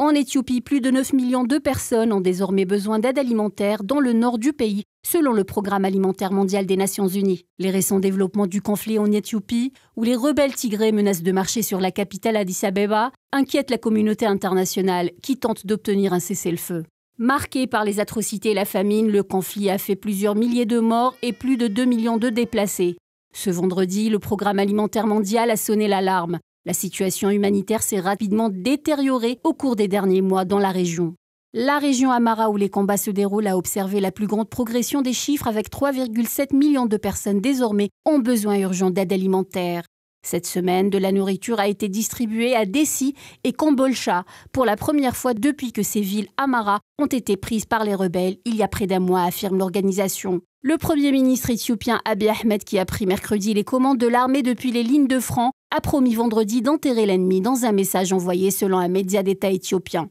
En Éthiopie, plus de 9 millions de personnes ont désormais besoin d'aide alimentaire dans le nord du pays, selon le Programme alimentaire mondial des Nations Unies. Les récents développements du conflit en Éthiopie, où les rebelles tigrés menacent de marcher sur la capitale Addis Abeba, inquiètent la communauté internationale qui tente d'obtenir un cessez-le-feu. Marqué par les atrocités et la famine, le conflit a fait plusieurs milliers de morts et plus de 2 millions de déplacés. Ce vendredi, le Programme alimentaire mondial a sonné l'alarme. La situation humanitaire s'est rapidement détériorée au cours des derniers mois dans la région. La région Amara où les combats se déroulent a observé la plus grande progression des chiffres avec 3,7 millions de personnes désormais ont besoin urgent d'aide alimentaire. Cette semaine, de la nourriture a été distribuée à Dessi et Kombolcha pour la première fois depuis que ces villes Amara ont été prises par les rebelles il y a près d'un mois, affirme l'organisation. Le Premier ministre éthiopien Abiy Ahmed, qui a pris mercredi les commandes de l'armée depuis les lignes de front, a promis vendredi d'enterrer l'ennemi dans un message envoyé selon un média d'État éthiopien.